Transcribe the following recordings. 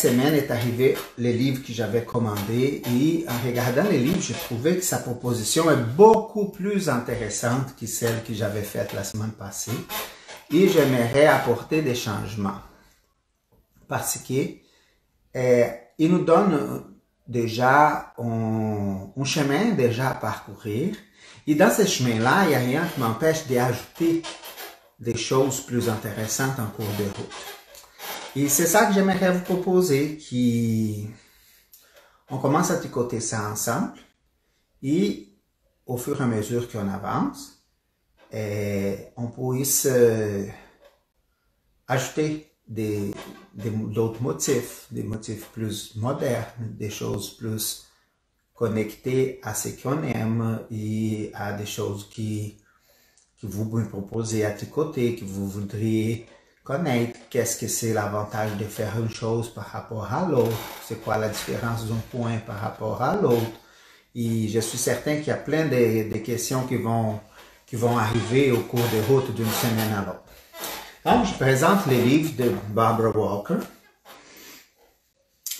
semaine est arrivé les livres que j'avais commandé et en regardant les livres, je trouvé que sa proposition est beaucoup plus intéressante que celle que j'avais faite la semaine passée et j'aimerais apporter des changements parce que euh, il nous donne déjà un, chemin déjà à parcourir et dans ce chemin-là, il n'y a rien qui m'empêche d'ajouter des choses plus intéressantes en cours de route. Et c'est ça que j'aimerais vous proposer, qui on commence à tricoter ça ensemble et au fur et à mesure qu'on avance, et eh, on puisse ajouter des, d'autres motifs, des motifs plus modernes, des choses plus connectées à ce qu'on aime et à des choses qui, que vous pouvez proposer à tricoter, que vous voudriez connaître, qu'est-ce que c'est l'avantage de faire une chose par rapport à l'autre, c'est quoi la différence d'un point par rapport à l'autre. Et je suis certain qu'il y a plein de, questions qui vont, qui vont arriver au cours des routes d'une semaine à l'autre. Donc, je présente les livres de Barbara Walker.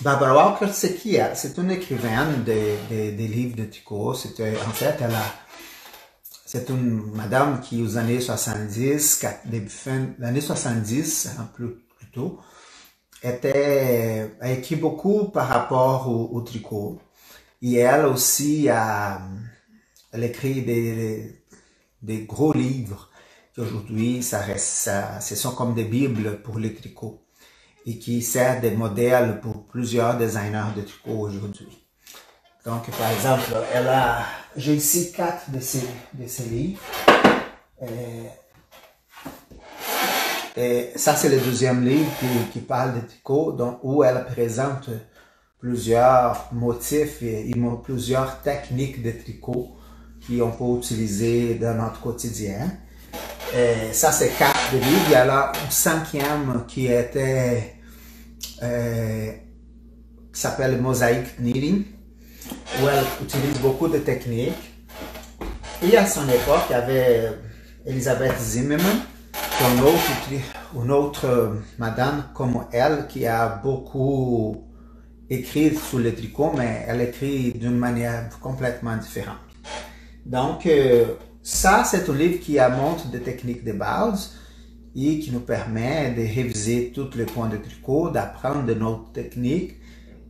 Barbara Walker, c'est qui elle? C'est une écrivaine des livres de Tico. En fait, elle a c'est une madame qui, aux années 70, début fin, l'année 70, un peu plus, tôt, était, a écrit beaucoup par rapport au, tricot. Et elle aussi a, elle écrit des, des gros livres qui aujourd'hui, ça reste, ça, ce sont comme des bibles pour les tricots et qui servent de modèle pour plusieurs designers de tricot aujourd'hui. Donc, par exemple, elle a, j'ai ici quatre de ces, livres. Et, ça, c'est le deuxième livre qui, parle de tricot, donc, où elle présente plusieurs motifs et, plusieurs techniques de tricot on peut utiliser dans notre quotidien. ça, c'est quatre de livres. Il y a là un cinquième qui était, euh, s'appelle Mosaic Knitting où elle utilise beaucoup de techniques. Et à son époque, il y avait euh, Elisabeth Zimmerman, une autre, une autre euh, madame comme elle qui a beaucoup écrit sur le tricot, mais elle écrit d'une manière complètement différente. Donc, euh, ça, c'est un livre qui montre des techniques de base et qui nous permet de réviser tous les points de tricot, d'apprendre de nouvelles techniques,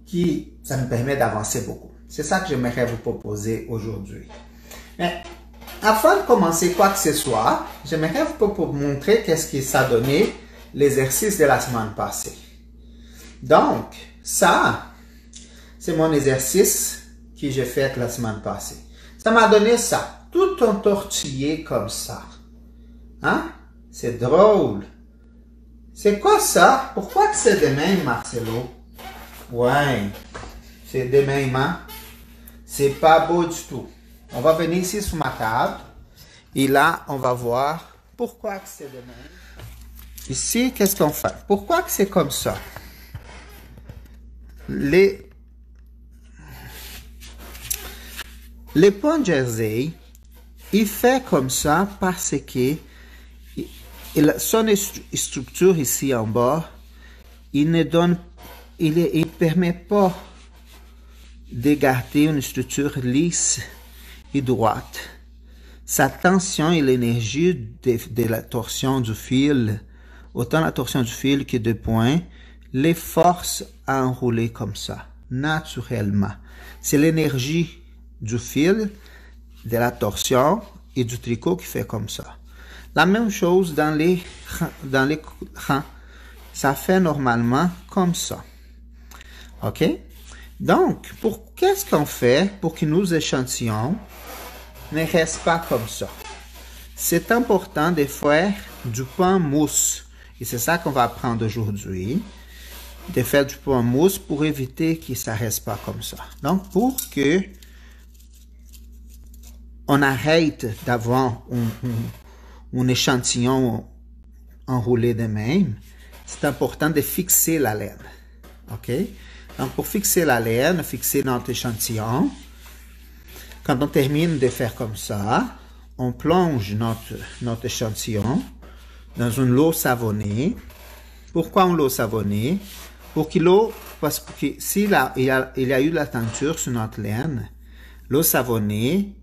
qui, ça nous permet d'avancer beaucoup. C'est ça que j'aimerais vous proposer aujourd'hui. Mais avant de commencer quoi que ce soit, j'aimerais vous montrer qu'est-ce qui ça donné l'exercice de la semaine passée. Donc, ça, c'est mon exercice qui j'ai fait la semaine passée. Ça m'a donné ça, tout entortillé comme ça. Hein? C'est drôle. C'est quoi ça? Pourquoi que c'est demain, Marcelo? Ouais, c'est demain, hein? C'est pas beau du tout. On va venir ici sur ma table. Et là, on va voir pourquoi que c'est de même. Ici, qu'est-ce qu'on fait? Pourquoi que c'est comme ça? Les, les ponts jersey, il fait comme ça parce que il, son structure ici en bas, il ne donne, il, il permet pas de une structure lisse et droite. Sa tension et l'énergie de, la torsion du fil, autant la torsion du fil que des points, les force à enrouler comme ça, naturellement. C'est l'énergie du fil, de la torsion et du tricot qui fait comme ça. La même chose dans les dans les rangs. Ça fait normalement comme ça. OK? Donc, pour qu'est-ce qu'on fait pour que nos échantillons ne restent pas comme ça? C'est important de faire du pain mousse. Et c'est ça qu'on va apprendre aujourd'hui. De faire du pain mousse pour éviter que ça reste pas comme ça. Donc, pour que on arrête d'avoir un, un, échantillon enroulé de même, c'est important de fixer la laine. OK? Donc, pour fixer la laine, fixer notre échantillon, quand on termine de faire comme ça, on plonge notre, notre échantillon dans une eau savonnée. Pourquoi une eau savonnée Pour que l'eau, parce que si a, il a, il a eu la teinture sur notre laine, l'eau savonnée,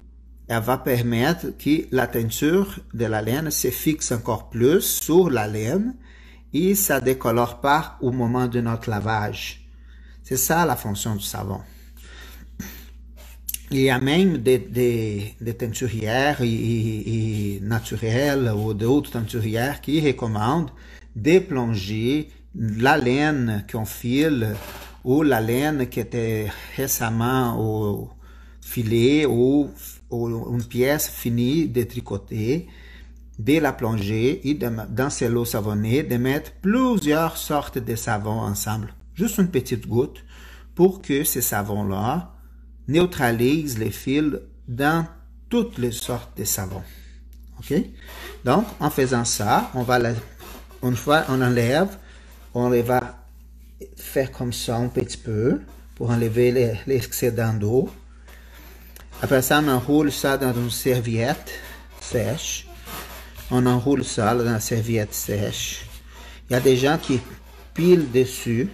elle va permettre que la teinture de la laine se fixe encore plus sur la laine et ça décolore pas au moment de notre lavage. C'est ça la fonction du savon. Il y a même des, des, teinturières et, naturelles ou d'autres teinturières qui recommandent de plonger la laine qu'on file ou la laine qui était récemment au ou, une pièce finie de tricoter, de la plonger et dans ces lots savonnés de mettre plusieurs sortes de savons ensemble juste une petite goutte, pour que ces savons-là neutralisent les fils dans toutes les sortes de savons. OK? Donc, en faisant ça, on va la, une fois, on enlève, on les va faire comme ça un petit peu pour enlever l'excédent d'eau. Après ça, on enroule ça dans une serviette sèche. On enroule ça dans la serviette sèche. Il y a des gens qui pilent dessus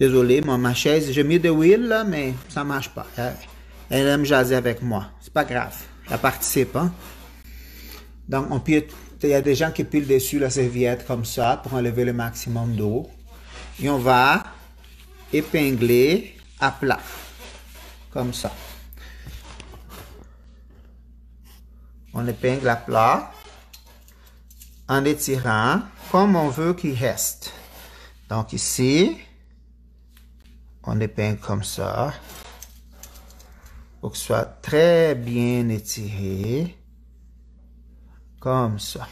Désolé, moi, ma chaise, j'ai mis de wheel, là, mais ça marche pas. Elle, aime jaser avec moi. C'est pas grave. Elle participe, hein. Donc, on il y a des gens qui pilent dessus la serviette comme ça pour enlever le maximum d'eau. Et on va épingler à plat. Comme ça. On épingle à plat en étirant comme on veut qu'il reste. Donc ici, on dépeint comme ça pour que soit très bien étiré comme ça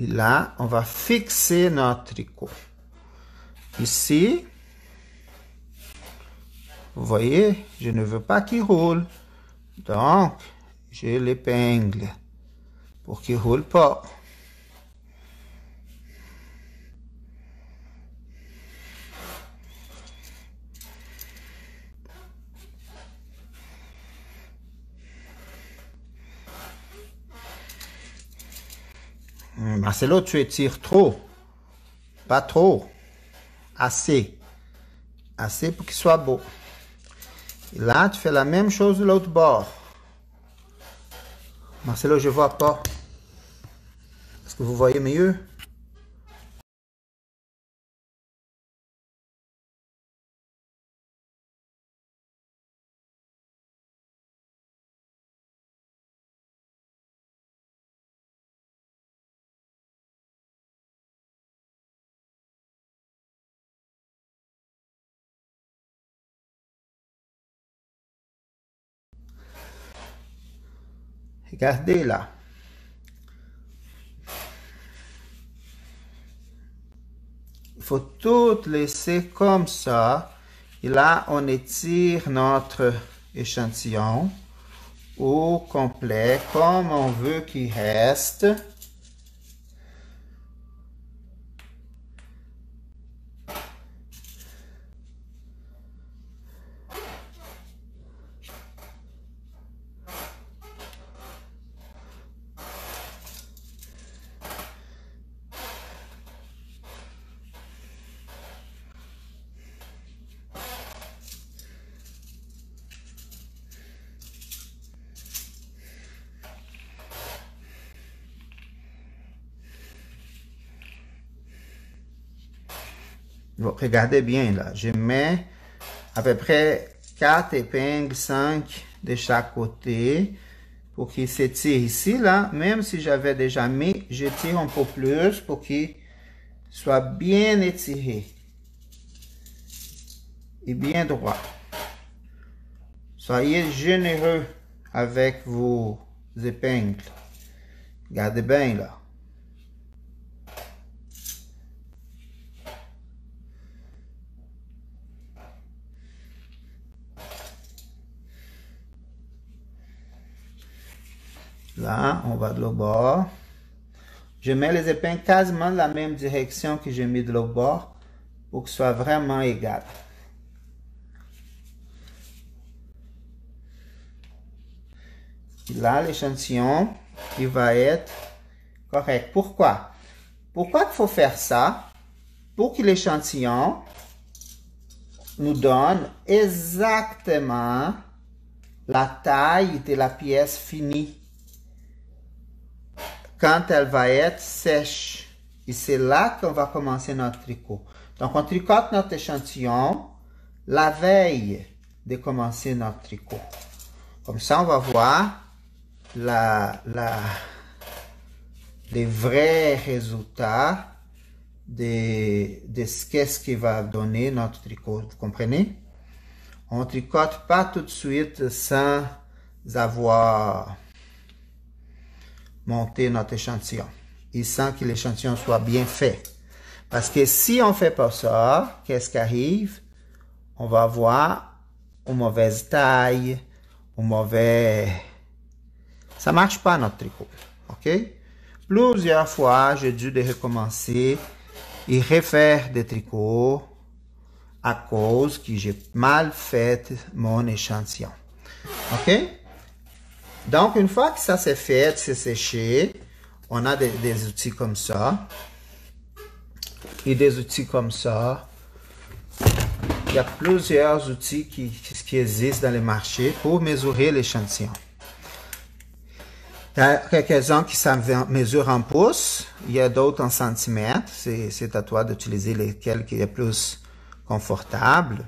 là on va fixer notre tricot ici vous voyez je ne veux pas qu'il roule donc je l'épingle pour qu'il roule pas. Marcelo, tu étires trop. Pas trop. Assez. Assez pour qu'il soit beau. Et là, tu fais la même chose de l'autre bord. Celle-là, je vois pas. Est-ce que vous voyez mieux Regardez là. Il faut tout laisser comme ça. Et là, on étire notre échantillon au complet comme on veut qu'il reste. regardez bien là. Je mets à peu près 4 épingles, 5 de chaque côté pour qu'il s'étire ici là. Même si j'avais déjà mis, je tire un peu plus pour qu'il soit bien étiré et bien droit. Soyez généreux avec vos épingles. Gardez bien là. Là, on va de l'autre bord. Je mets les épingles quasiment dans la même direction que j'ai mis de l'autre bord pour que ce soit vraiment égal. là, l'échantillon, il va être correct. Pourquoi? Pourquoi il faut faire ça? Pour que l'échantillon nous donne exactement la taille de la pièce finie quand elle va être sèche. Et c'est là qu'on va commencer notre tricot. Donc, on tricote notre échantillon la veille de commencer notre tricot. Comme ça, on va voir la, la, les vrais résultats de, de ce qu'est-ce qui va donner notre tricot. Vous comprenez? On tricote pas tout de suite sans avoir monter notre échantillon. Il sent que l'échantillon soit bien fait. Parce que si on fait pas ça, qu'est-ce qui arrive? On va avoir une mauvaise taille, un mauvais... Ça marche pas notre tricot, ok? Plusieurs fois, j'ai dû de recommencer et refaire des tricots à cause que j'ai mal fait mon échantillon, ok? Donc, une fois que ça s'est fait, c'est séché, on a des, outils comme ça. Et des outils comme ça. Il y a plusieurs outils qui, existent dans les marchés pour mesurer l'échantillon. Il y a quelques-uns qui mesurent en pouces, il y a d'autres en centimètres. C'est à toi d'utiliser lesquels qui est plus confortable.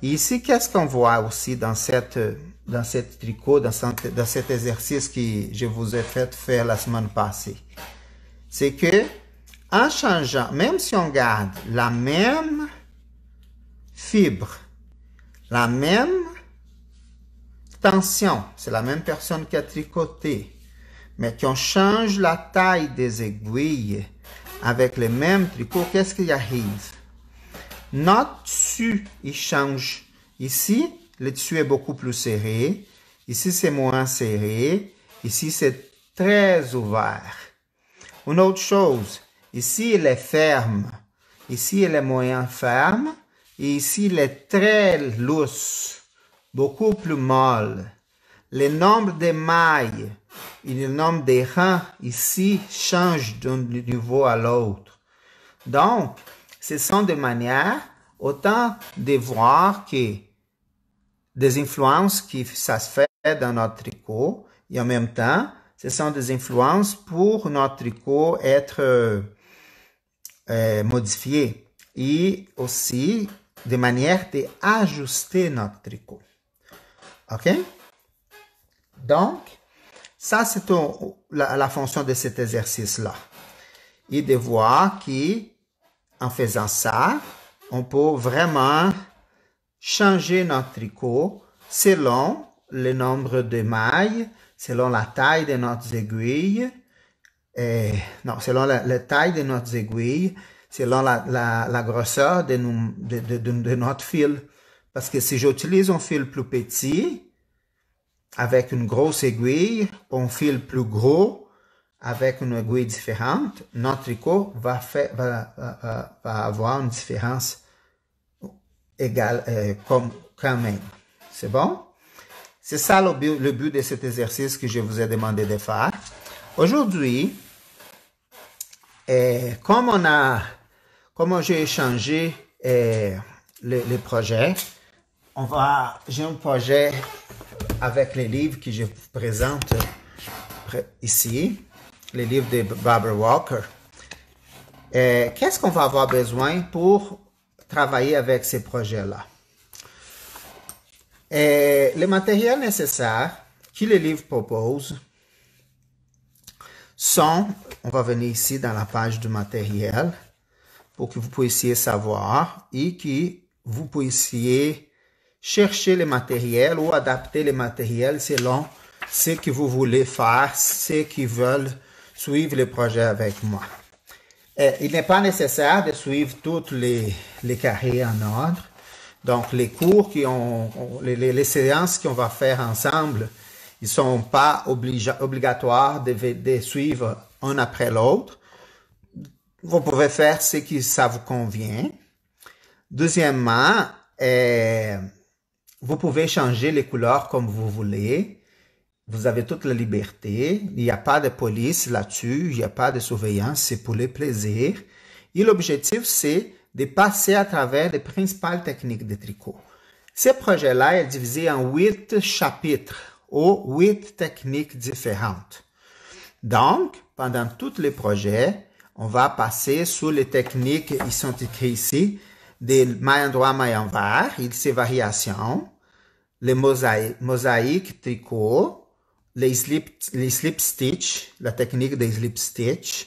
ici, qu'est-ce qu'on voit aussi dans cette dans cette tricot, dans, dans cet exercice que je vous ai fait faire la semaine passée. C'est que, en changeant, même si on garde la même fibre, la même tension, c'est la même personne qui a tricoté, mais qu'on change la taille des aiguilles avec les mêmes tricot, qu'est-ce qui arrive? Notre dessus, il change. Ici, le tissu est beaucoup plus serré. Ici, c'est moins serré. Ici, c'est très ouvert. Une autre chose, ici, il est ferme. Ici, il est moyen ferme. Et ici, il est très lousse, beaucoup plus molle. Le nombre de mailles et le nombre des rangs ici change d'un niveau à l'autre. Donc, ce sont des manières autant de voir que des influences qui ça se fait dans notre tricot et en même temps, ce sont des influences pour notre tricot être euh, euh, modifié et aussi de manière d'ajuster notre tricot. OK? Donc, ça, c'est la, la, fonction de cet exercice-là. Et de voir qu'en faisant ça, on peut vraiment changer notre tricot selon le nombre de mailles, selon la taille de notre aiguille, et, non, selon la, taille de notre aiguille, selon la, grosseur de, nous, de, notre fil. Parce que si j'utilise un fil plus petit, avec une grosse aiguille, ou un fil plus gros, avec une aiguille différente, notre tricot va, faire, va avoir une différence égale euh, comme quand même. C'est bon C'est ça le but, le but de cet exercice que je vous ai demandé de faire. Aujourd'hui, euh, comme on a, comme j'ai changé euh, les projets, on va, j'ai un projet avec les livres que je vous présente ici, les livres de Barbara Walker. Qu'est-ce qu'on va avoir besoin pour travailler avec ces projets-là. Et matériels nécessaires que le livre propose sont, on va venir ici dans la page du matériel pour que vous puissiez savoir et que vous puissiez chercher les matériels ou adapter les matériels selon ce que vous voulez faire, ceux qui veulent suivre le projet avec moi. Euh, il n'est pas nécessaire de suivre toutes les, carrés en ordre. Donc, les cours qui ont, les, les séances qu'on va faire ensemble, ils ne sont pas obligatoires de, suivre un après l'autre. Vous pouvez faire ce qui ça vous convient. Deuxièmement, euh, vous pouvez changer les couleurs comme vous voulez. Vous avez toute la liberté, il n'y a pas de police là-dessus, il n'y a pas de surveillance, c'est pour les plaisirs. Et l'objectif, c'est de passer à travers les principales techniques de tricot. Ce projet-là est divisé en huit chapitres ou huit techniques différentes. Donc, pendant tous les projets, on va passer sur les techniques qui sont écrites ici, des mailles en droit, mailles en y et ces variations, les mosaïques, mosaïques tricot, les slip, les slip stitch, la technique des slip stitch,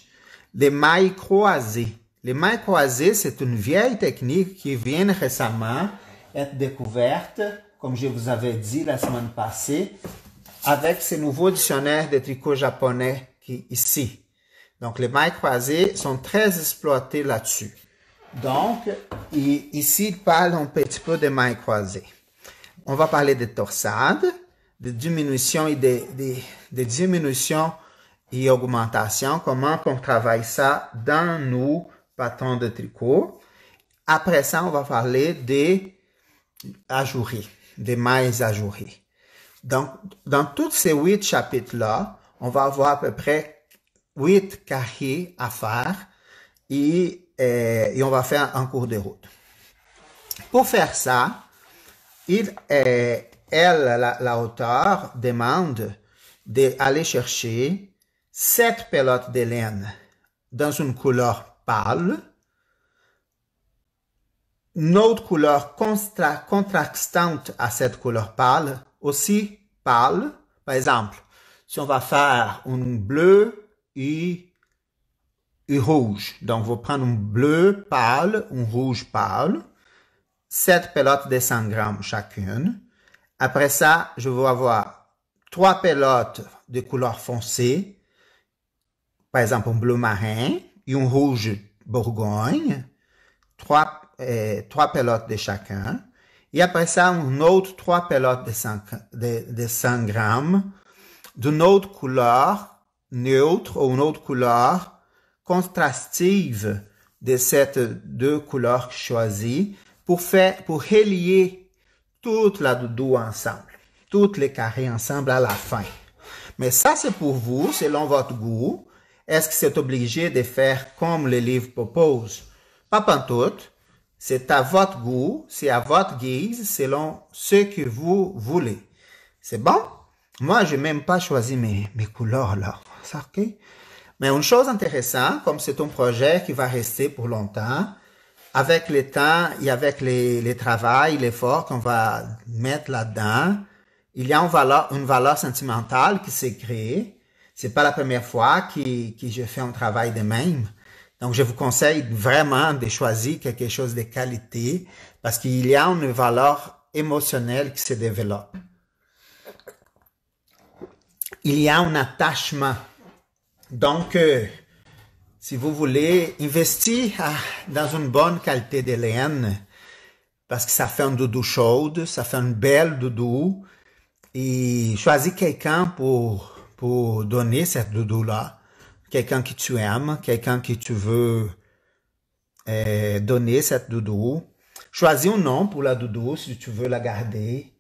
les mailles croisées. Les mailles croisées, c'est une vieille technique qui vient récemment être découverte, comme je vous avais dit la semaine passée, avec ce nouveau dictionnaire de tricot japonais qui, ici. Donc, les mailles croisées sont très exploitées là-dessus. Donc, ici, il parle un petit peu des mailles croisées. On va parler des torsades de diminution et de, et augmentation, comment on travaille ça dans nos patrons de tricot. Après ça, on va parler des ajourés, des mailles ajourées. Donc, dans tous ces huit chapitres-là, on va avoir à peu près huit carrés à faire et, euh, on va faire un cours de route. Pour faire ça, il est euh, elle, la, Hauteur, demande d'aller chercher sept pelotes de laine dans une couleur pâle, une autre couleur contra contrastante à cette couleur pâle, aussi pâle. Par exemple, si on va faire un bleu et, et rouge, donc vous prendre un bleu pâle, un rouge pâle, sept pelotes de 100 grammes chacune, après ça, je vais avoir trois pelotes de couleur foncée, par exemple un bleu marin et un rouge bourgogne, trois, euh, trois pelotes de chacun. Et après ça, un autre trois pelotes de 100, de, de grammes d'une autre couleur neutre ou une autre couleur contrastive de cette deux couleurs choisies pour faire, pour relier toute la doudou ensemble, toutes les carrés ensemble à la fin. Mais ça, c'est pour vous, selon votre goût. Est-ce que c'est obligé de faire comme le livre propose? Pas tout. C'est à votre goût, c'est à votre guise, selon ce que vous voulez. C'est bon? Moi, je n'ai même pas choisi mes, mes couleurs là. Ça, ok Mais une chose intéressante, comme c'est un projet qui va rester pour longtemps, avec le temps et avec les, les travail, l'effort qu'on va mettre là-dedans, il y a une valeur, sentimentale qui s'est créée. C'est pas la première fois que, que je fais un travail de même. Donc, je vous conseille vraiment de choisir quelque chose de qualité parce qu'il y a une valeur émotionnelle qui se développe. Il y a un attachement. Donc, euh, si vous voulez investir ah, dans une bonne qualité de laine, parce que ça fait un doudou chaude, ça fait une belle doudou, et choisis quelqu'un pour, pour donner cette doudou-là, quelqu'un que tu aimes, quelqu'un que tu veux euh, donner cette doudou. Choisis un nom pour la doudou si tu veux la garder.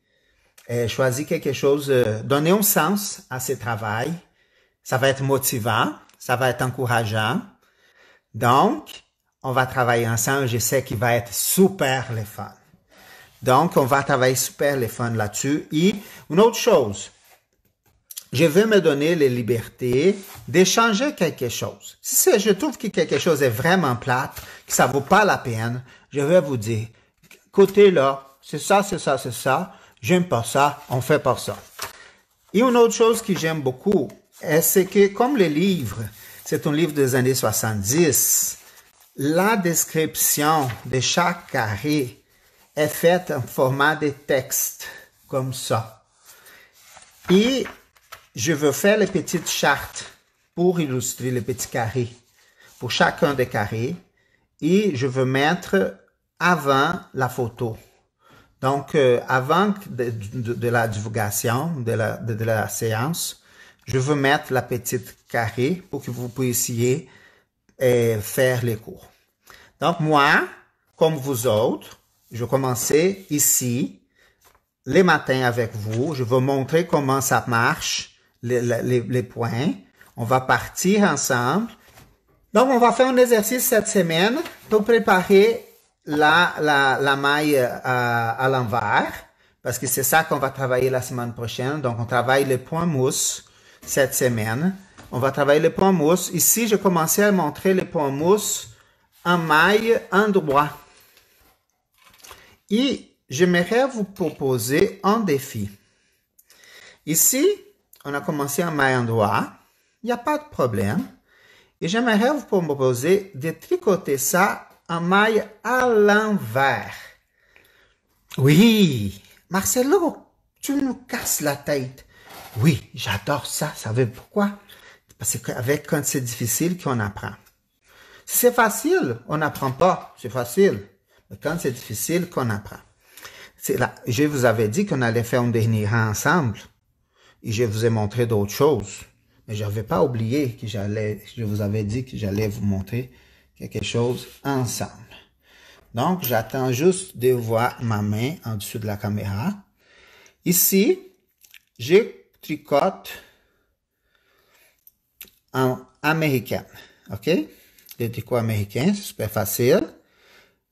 Euh, choisis quelque chose, euh, donner un sens à ce travail. Ça va être motivant, ça va être encourageant. Donc, on va travailler ensemble. Je sais qu'il va être super le fun. Donc, on va travailler super le fun là-dessus. Et une autre chose, je veux me donner les libertés d'échanger quelque chose. Si je trouve que quelque chose est vraiment plate, que ça vaut pas la peine, je vais vous dire, écoutez là, c'est ça, c'est ça, c'est ça, j'aime pas ça, on fait pas ça. Et une autre chose que j'aime beaucoup, c'est que comme les livres, c'est un livre des années 70. La description de chaque carré est faite en format de texte, comme ça. Et je veux faire les petites chartes pour illustrer les petits carrés, pour chacun des carrés. Et je veux mettre avant la photo. Donc, euh, avant de, la divulgation de la, de la séance, je veux mettre la petite carré pour que vous puissiez euh, faire les cours. Donc moi, comme vous autres, je commençais ici les matins avec vous. Je vais montrer comment ça marche, les, les, les points. On va partir ensemble. Donc, on va faire un exercice cette semaine pour préparer la, la, la maille à, à l'envers, parce que c'est ça qu'on va travailler la semaine prochaine. Donc, on travaille les points mousse cette semaine. On va travailler les points mousse. Ici, j'ai commencé à montrer les points mousse en maille, en droit. Et j'aimerais vous proposer un défi. Ici, on a commencé en maille en droit. Il n'y a pas de problème. Et j'aimerais vous proposer de tricoter ça en maille à l'envers. Oui, Marcelo, tu nous casses la tête. Oui, j'adore ça. Savez pourquoi? Parce qu'avec quand c'est difficile qu'on apprend. Si c'est facile, on n'apprend pas. C'est facile. Mais quand c'est difficile, qu'on apprend. Là, je vous avais dit qu'on allait faire un dernier rang ensemble. Et je vous ai montré d'autres choses. Mais je n'avais pas oublié que j'allais, je vous avais dit que j'allais vous montrer quelque chose ensemble. Donc, j'attends juste de voir ma main en dessous de la caméra. Ici, je tricote en américain. OK? Dédico américain, c'est super facile.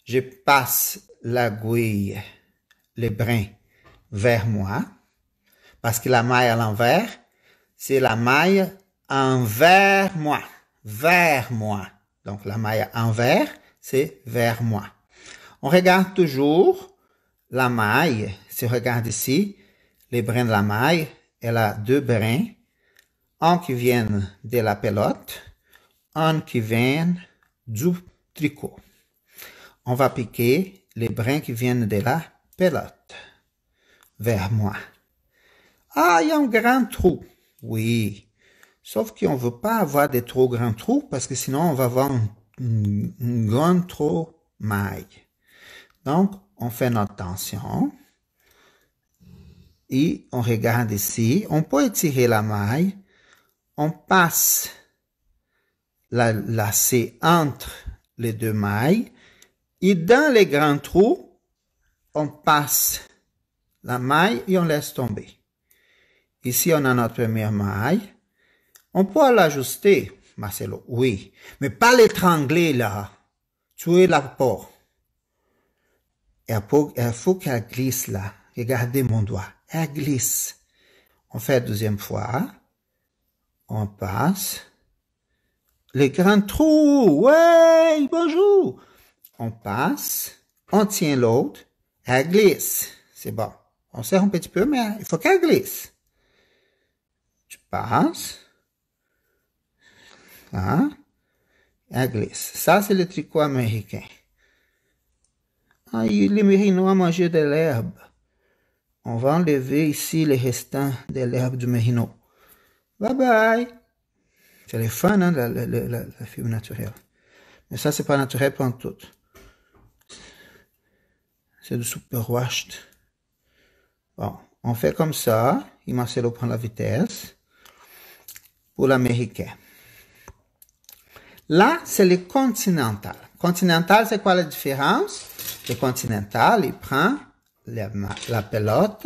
Je passe la l'aiguille, le brin, vers moi. Parce que la maille à l'envers, c'est la maille envers moi. Vers moi. Donc la maille envers, c'est vers moi. On regarde toujours la maille. Si on regarde ici, les brins de la maille, elle a deux brins un qui vient de la pelote, un qui vient du tricot. On va piquer les brins qui viennent de la pelote vers moi. Ah, il y a un grand trou. Oui. Sauf qu'on ne veut pas avoir des trop grands trous parce que sinon on va avoir une grand trop maille. Donc, on fait notre tension et on regarde ici. On peut étirer la maille on passe la lacet entre les deux mailles et dans les grands trous, on passe la maille et on laisse tomber. Ici, on a notre première maille. On peut l'ajuster, Marcelo, oui, mais pas l'étrangler là, tuer la Et il faut qu'elle glisse là. Regardez mon doigt. Elle glisse. On fait deuxième fois. On passe. Les grands trous. Ouais, bonjour. On passe. On tient l'autre. Elle glisse. C'est bon. On serre un petit peu, mais il faut qu'elle glisse. Tu passes. Elle hein? glisse. Ça, c'est le tricot américain. Ah, les mérinois mangent de l'herbe. On va enlever ici les restants de l'herbe du mérino. Bye bye. C'est les fans, hein, la, fibre naturelle. Mais ça, c'est pas naturel pour tout. C'est du super Bon, on fait comme ça. Et Marcelo prend la vitesse. Pour l'américain. Là, c'est le continental. Continental, c'est quoi la différence? Le continental, il prend la, la pelote,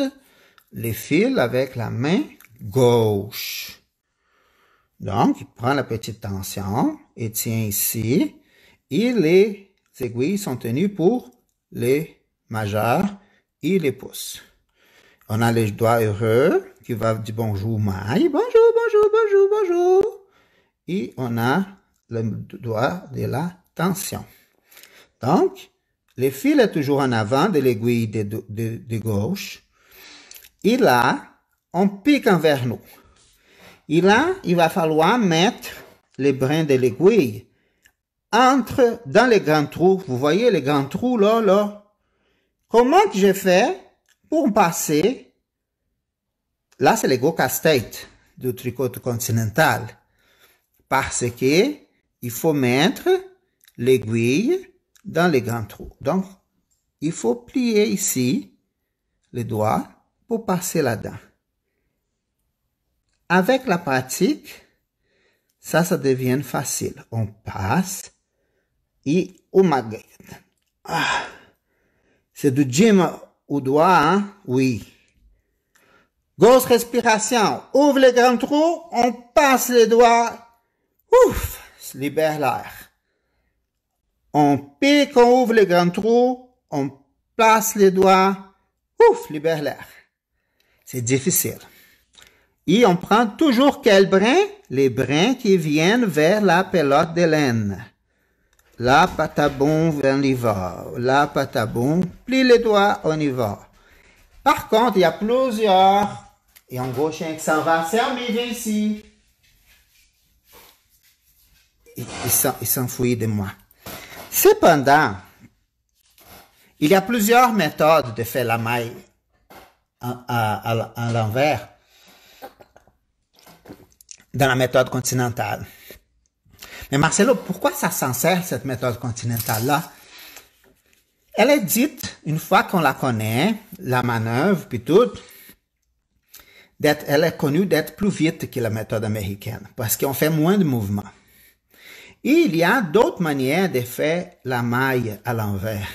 le fil avec la main gauche. Donc, il prend la petite tension et tient ici. Et les aiguilles sont tenues pour les majeurs. Il les pousse. On a les doigts heureux qui va dire bonjour, maille. Bonjour, bonjour, bonjour, bonjour. Et on a le doigt de la tension. Donc, le fil est toujours en avant de l'aiguille de, de, gauche. Et là, on pique envers nous. Et là, il va falloir mettre les brins de l'aiguille entre dans les grands trous. Vous voyez les grands trous là, là. Comment que j'ai fait pour passer Là, c'est le go casse-tête du tricot continental. Parce que il faut mettre l'aiguille dans les grands trous. Donc, il faut plier ici les doigts pour passer là-dedans. Avec la pratique, ça, ça devient facile. On passe et on magrette. Ah, c'est du gym au doigt, hein? Oui. Grosse respiration. Ouvre les grands trous. On passe les doigts. Ouf! Se libère l'air. On pique, on ouvre les grands trous. On place les doigts. Ouf! Libère l'air. C'est difficile. Et on prend toujours quel brin? Les brins qui viennent vers la pelote de laine. Là, patabon, on y va. Là, patabon, plie les doigts, on y va. Par contre, il y a plusieurs. Et en gauche un qui s'en va. un ici. Il, de moi. Cependant, il y a plusieurs méthodes de faire la maille à l'envers dans la méthode continentale. Mais Marcelo, pourquoi ça s'en sert, cette méthode continentale-là? Elle est dite, une fois qu'on la connaît, la manœuvre, puis tout, elle est connue d'être plus vite que la méthode américaine, parce qu'on fait moins de mouvements. Et il y a d'autres manières de faire la maille à l'envers.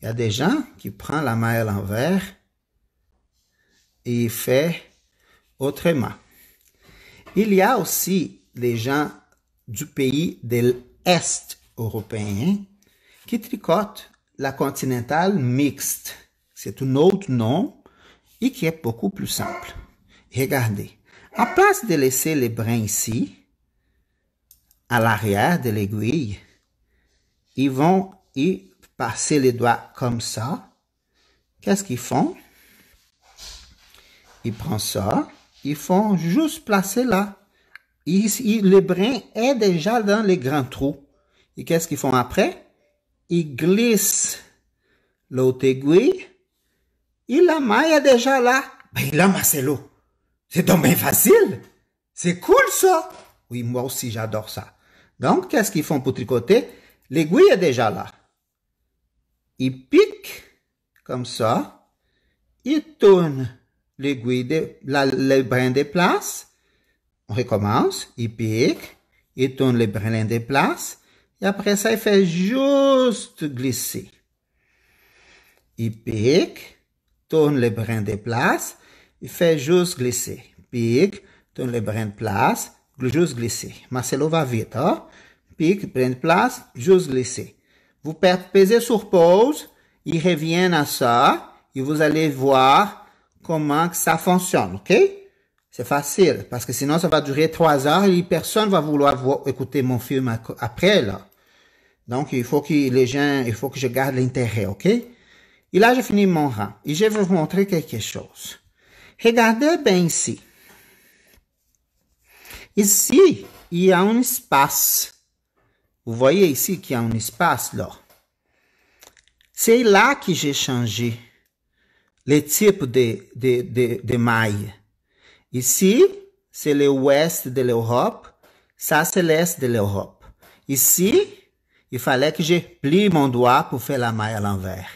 Il y a des gens qui prennent la maille à l'envers et font autrement. Il y a aussi les gens du pays de l'Est européen qui tricotent la continentale mixte. C'est un autre nom et qui est beaucoup plus simple. Regardez. À place de laisser les brins ici, à l'arrière de l'aiguille, ils vont y passer les doigts comme ça. Qu'est-ce qu'ils font? Ils prennent ça, ils font juste placer là. le brin est déjà dans les grands trous. Et qu'est-ce qu'ils font après? Ils glissent l'autre aiguille. Et la maille est déjà là. Ben, il a massé l'eau. C'est bien facile. C'est cool, ça. Oui, moi aussi, j'adore ça. Donc, qu'est-ce qu'ils font pour tricoter? L'aiguille est déjà là. Ils piquent comme ça. Ils tournent l'aiguille de, la, le brin de place. On recommence, il pique, il tourne le brin de place. Et après ça, il fait juste glisser. Il pique, tourne le brin de place. Il fait juste glisser. Pique, tourne le brin de place, juste glisser. Marcelo va vite, hein? Pique, brin de place, juste glisser. Vous pesez sur pause, il revient à ça, et vous allez voir comment ça fonctionne, ok? C'est facile, parce que sinon ça va durer trois heures et personne va vouloir écouter mon film après, là. Donc, il faut que les gens, il faut que je garde l'intérêt, ok? Et là, j'ai fini mon rang. Et je vais vous montrer quelque chose. Regardez bien ici. Ici, il y a un espace. Vous voyez ici qu'il y a un espace, là. C'est là que j'ai changé les types de, de, de, de mailles. Ici, c'est le l'ouest de l'Europe. Ça, c'est l'est de l'Europe. Ici, il fallait que je plie mon doigt pour faire la maille à l'envers.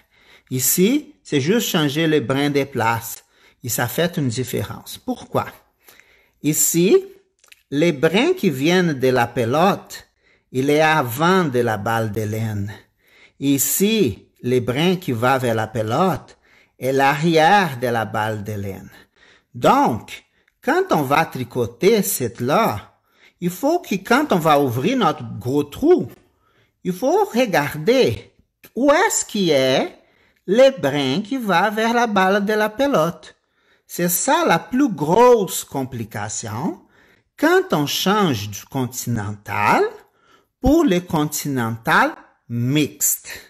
Ici, c'est juste changer les brins des places. Et ça fait une différence. Pourquoi? Ici, les brins qui viennent de la pelote, il est avant de la balle de laine. Ici, les brins qui va vers la pelote, est l'arrière de la balle de laine. Donc, quand on va tricoter cette là, il faut que quand on va ouvrir notre gros trou, il faut regarder où est-ce qui est le brin qui va vers la balle de la pelote. C'est ça la plus grosse complication quand on change du continental pour le continental mixte.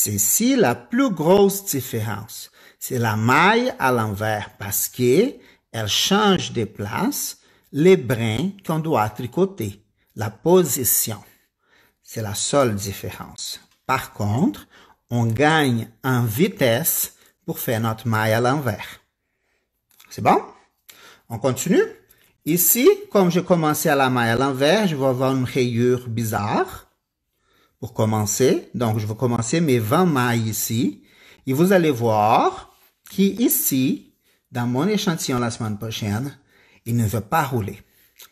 C'est ici la plus grosse différence. C'est la maille à l'envers parce que elle change de place les brins qu'on doit tricoter, la position. C'est la seule différence. Par contre, on gagne en vitesse pour faire notre maille à l'envers. C'est bon? On continue. Ici, comme j'ai commencé à la maille à l'envers, je vais avoir une rayure bizarre pour commencer. Donc, je vais commencer mes 20 mailles ici. Et vous allez voir qu'ici, dans mon échantillon la semaine prochaine, il ne veut pas rouler.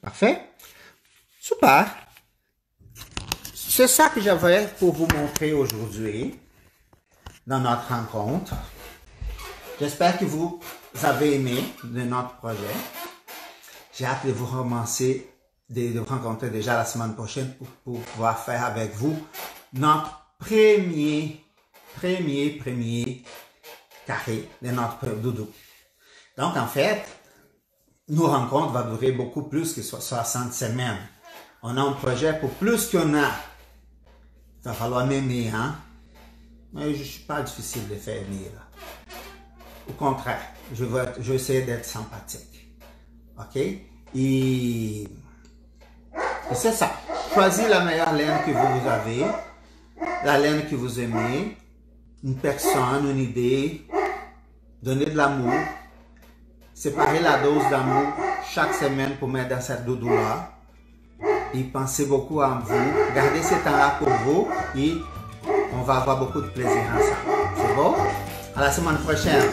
Parfait? Super! C'est ça que j'avais pour vous montrer aujourd'hui dans notre rencontre. J'espère que vous avez aimé de notre projet. J'ai hâte de vous remercier de, vous rencontrer déjà la semaine prochaine pour, pouvoir faire avec vous notre premier, premier, premier carré de notre doudou. Donc, en fait, nos rencontres vont durer beaucoup plus que 60 semaines. On a un projet pour plus qu'on a. Il va falloir m'aimer, hein? Mais je ne suis pas difficile de faire venir. Au contraire, je vais, je vais essayer d'être sympathique. OK? Et c'est ça. Choisis la meilleure laine que vous avez, la laine que vous aimez, une personne, une idée, donner de l'amour, séparer la dose d'amour chaque semaine pour mettre dans cette doudou Et pensez beaucoup à vous, gardez ce temps-là pour vous et on va avoir beaucoup de plaisir ça. C'est bon? À la semaine prochaine!